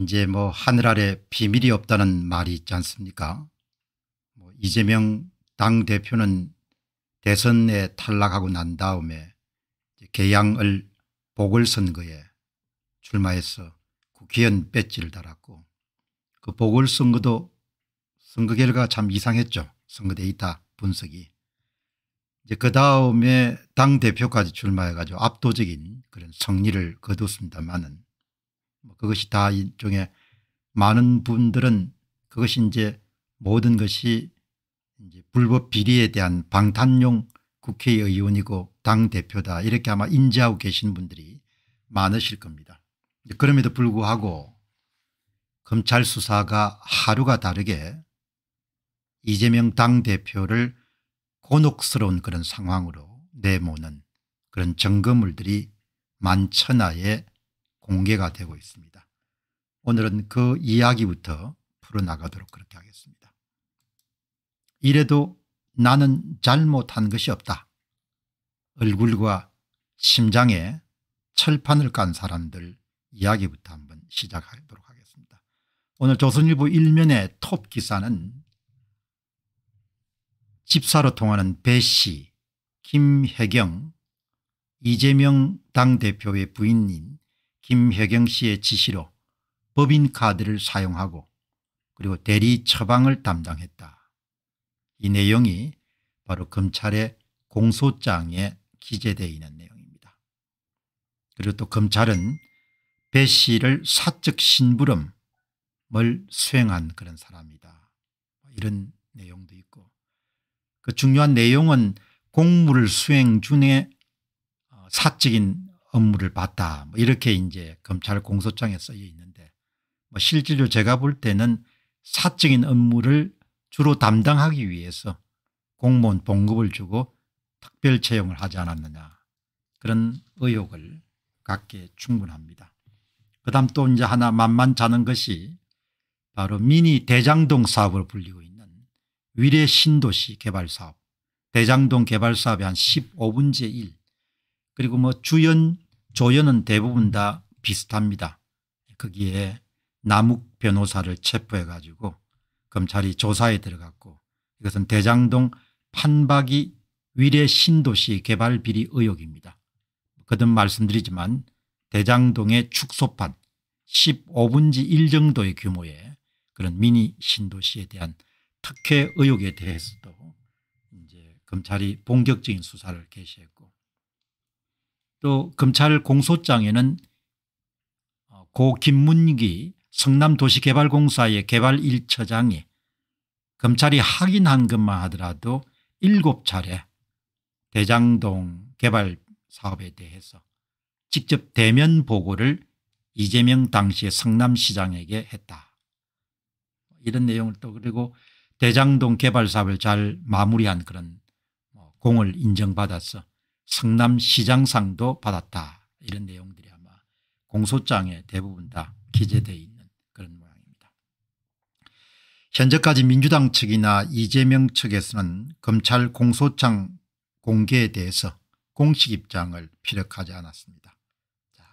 이제 뭐 하늘 아래 비밀이 없다는 말이 있지 않습니까? 뭐 이재명 당 대표는 대선에 탈락하고 난 다음에 개양을 보궐선거에 출마해서 국회의원 배지를 달았고 그 보궐선거도 선거 결과 가참 이상했죠. 선거 데이터 분석이. 이제 그 다음에 당대표까지 출마해가지고 압도적인 그런 승리를 거뒀습니다만은 뭐 그것이 다 일종의 많은 분들은 그것이 이제 모든 것이 이제 불법 비리에 대한 방탄용 국회의원이고 당대표다 이렇게 아마 인지하고 계신 분들이 많으실 겁니다. 그럼에도 불구하고 검찰 수사가 하루가 다르게 이재명 당대표를 곤혹스러운 그런 상황으로 내모는 그런 점검물들이 만천하에 공개가 되고 있습니다. 오늘은 그 이야기부터 풀어나가도록 그렇게 하겠습니다. 이래도 나는 잘못한 것이 없다. 얼굴과 심장에 철판을 깐 사람들 이야기부터 한번 시작하도록 하겠습니다. 오늘 조선일보 일면의 톱 기사는 집사로 통하는 배씨, 김혜경, 이재명 당대표의 부인인 김혜경 씨의 지시로 법인카드를 사용하고 그리고 대리 처방을 담당했다. 이 내용이 바로 검찰의 공소장에 기재되어 있는 내용입니다. 그리고 또 검찰은 배 씨를 사적 신부름을 수행한 그런 사람이다. 이런 내용도 있고 그 중요한 내용은 공무를 수행 중에 어, 사적인 업무를 봤다. 뭐 이렇게 이제 검찰 공소장에 쓰여 있는데 뭐 실제로 제가 볼 때는 사적인 업무를 주로 담당하기 위해서 공무원 봉급을 주고 특별 채용을 하지 않았느냐 그런 의혹을 갖게 충분합니다. 그 다음 또 이제 하나 만만찮은 것이 바로 미니 대장동 사업을 불리고 있는 위례 신도시 개발 사업 대장동 개발 사업의 한 15분제 1 그리고 뭐 주연 조연은 대부분 다 비슷합니다. 거기에 남욱 변호사를 체포해 가지고 검찰이 조사에 들어갔고 이것은 대장동 판박이 위례 신도시 개발 비리 의혹입니다. 거듭 말씀드리지만 대장동의 축소판 15분지 1 정도의 규모의 그런 미니 신도시에 대한 특혜 의혹에 대해서도 이제 검찰이 본격적인 수사를 개시했고 또 검찰 공소장에는 어, 고 김문기 성남도시개발공사의 개발 1처장이 검찰이 확인한 것만 하더라도 7차례 대장동 개발 사업에 대해서 직접 대면 보고를 이재명 당시의 성남시장에게 했다. 이런 내용을 또 그리고 대장동 개발 사업을 잘 마무리한 그런 어, 공을 인정받았어 성남시장상도 받았다. 이런 내용들이 아마 공소장에 대부분 다 기재되어 있는 그런 모양입니다. 현재까지 민주당 측이나 이재명 측에서는 검찰 공소장 공개에 대해서 공식 입장을 피력하지 않았습니다. 자,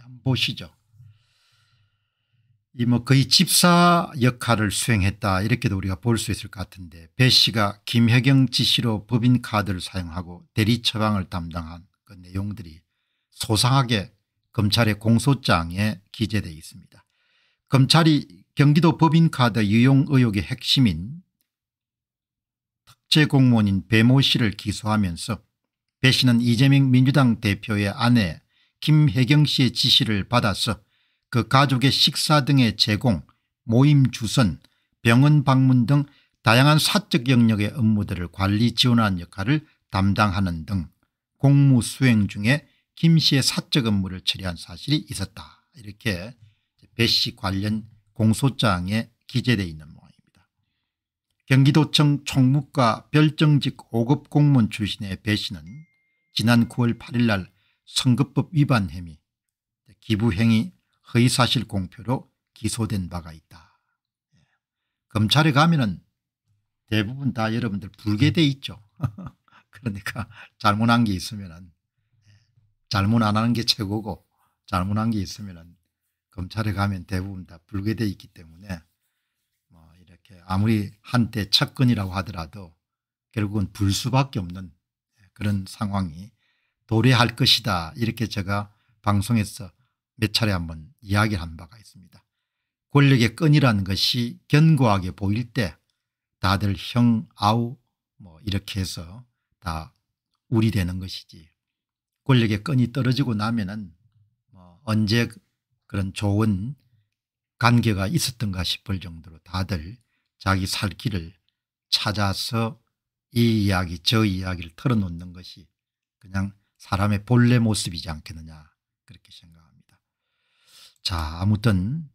한번 보시죠. 이뭐 거의 집사 역할을 수행했다 이렇게도 우리가 볼 수 있을 것 같은데 배 씨가 김혜경 지시로 법인 카드를 사용하고 대리 처방을 담당한 그 내용들이 소상하게 검찰의 공소장에 기재되어 있습니다. 검찰이 경기도 법인카드 유용 의혹의 핵심인 특제 공무원인 배 모 씨를 기소하면서 배 씨는 이재명 민주당 대표의 아내 김혜경 씨의 지시를 받아서 그 가족의 식사 등의 제공 모임 주선 병원 방문 등 다양한 사적 영역의 업무들을 관리 지원하는 역할을 담당하는 등 공무 수행 중에 김 씨의 사적 업무를 처리한 사실이 있었다. 이렇게 배 씨 관련 공소장에 기재되어 있는 모양입니다. 경기도청 총무과 별정직 5급 공무원 출신의 배 씨는 지난 9월 8일 날 선거법 위반 혐의, 기부행위, 허위사실 공표로 기소된 바가 있다. 검찰에 가면 은 대부분 다 여러분들 불개돼 음. 있죠. 그러니까 잘못한 게 있으면 은 예, 잘못 안 하는 게 최고고 잘못한 게 있으면 은 검찰에 가면 대부분 다 불개돼 있기 때문에 뭐 이렇게 아무리 한때 착근이라고 하더라도 결국은 불수밖에 없는 예, 그런 상황이 도래할 것이다 이렇게 제가 방송에서 몇 차례 한번 이야기한 를 바가 있습니다. 권력의 끈이라는 것이 견고하게 보일 때 다들 형 아우 뭐 이렇게 해서 다 우리 되는 것이지 권력의 끈이 떨어지고 나면은 뭐 언제 그런 좋은 관계가 있었던가 싶을 정도로 다들 자기 살 길을 찾아서 이 이야기 저 이야기를 털어놓는 것이 그냥 사람의 본래 모습이지 않겠느냐 그렇게 생각합니다. 자 아무튼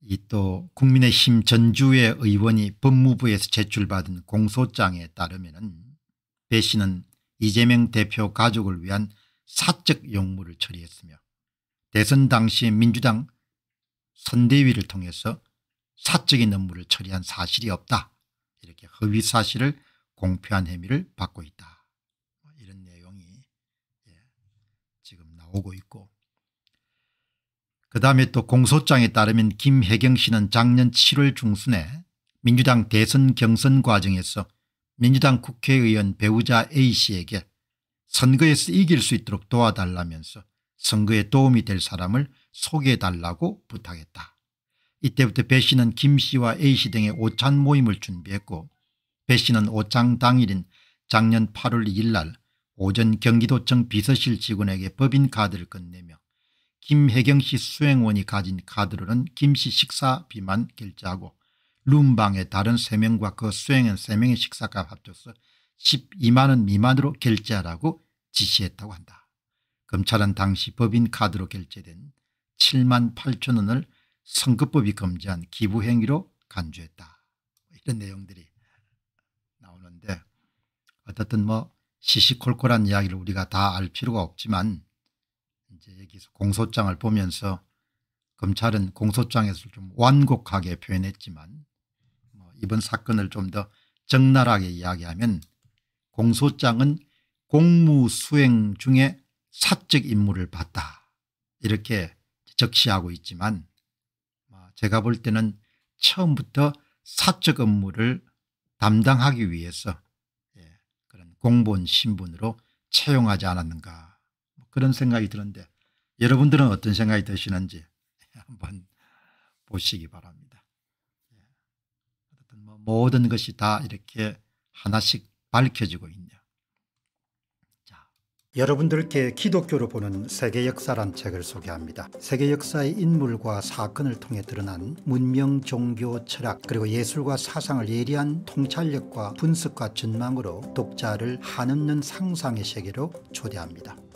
이 또 국민의힘 전주의 의원이 법무부에서 제출받은 공소장에 따르면 배 씨는 이재명 대표 가족을 위한 사적 용무를 처리했으며 대선 당시 민주당 선대위를 통해서 사적인 업무를 처리한 사실이 없다. 이렇게 허위 사실을 공표한 혐의를 받고 있다. 뭐 이런 내용이 예, 지금 나오고 있고 그다음에 또 공소장에 따르면 김혜경 씨는 작년 7월 중순에 민주당 대선 경선 과정에서 민주당 국회의원 배우자 A씨에게 선거에서 이길 수 있도록 도와달라면서 선거에 도움이 될 사람을 소개해달라고 부탁했다. 이때부터 배 씨는 김 씨와 A씨 등의 오찬 모임을 준비했고 배 씨는 오창 당일인 작년 8월 2일 날 오전 경기도청 비서실 직원에게 법인카드를 건네며 김혜경 씨 수행원이 가진 카드로는 김 씨 식사비만 결제하고 룸방의 다른 3명과 그 수행원 3명의 식사값 합쳐서 12만원 미만으로 결제하라고 지시했다고 한다. 검찰은 당시 법인 카드로 결제된 7만 8천원을 선거법이 금지한 기부행위로 간주했다. 이런 내용들이 나오는데 어쨌든 뭐 시시콜콜한 이야기를 우리가 다 알 필요가 없지만 이제 여기서 공소장을 보면서 검찰은 공소장에서 좀 완곡하게 표현했지만 뭐 이번 사건을 좀 더 적나라하게 이야기하면 공소장은 공무수행 중에 사적 임무를 봤다 이렇게 적시하고 있지만 뭐 제가 볼 때는 처음부터 사적 업무를 담당하기 위해서 예, 그런 공무원 신분으로 채용하지 않았는가 그런 생각이 드는데 여러분들은 어떤 생각이 드시는지 한번 보시기 바랍니다. 뭐 모든 것이 다 이렇게 하나씩 밝혀지고 있네요. 여러분들께 기독교로 보는 세계 역사란 책을 소개합니다. 세계 역사의 인물과 사건을 통해 드러난 문명, 종교, 철학 그리고 예술과 사상을 예리한 통찰력과 분석과 전망으로 독자를 한없는 상상의 세계로 초대합니다.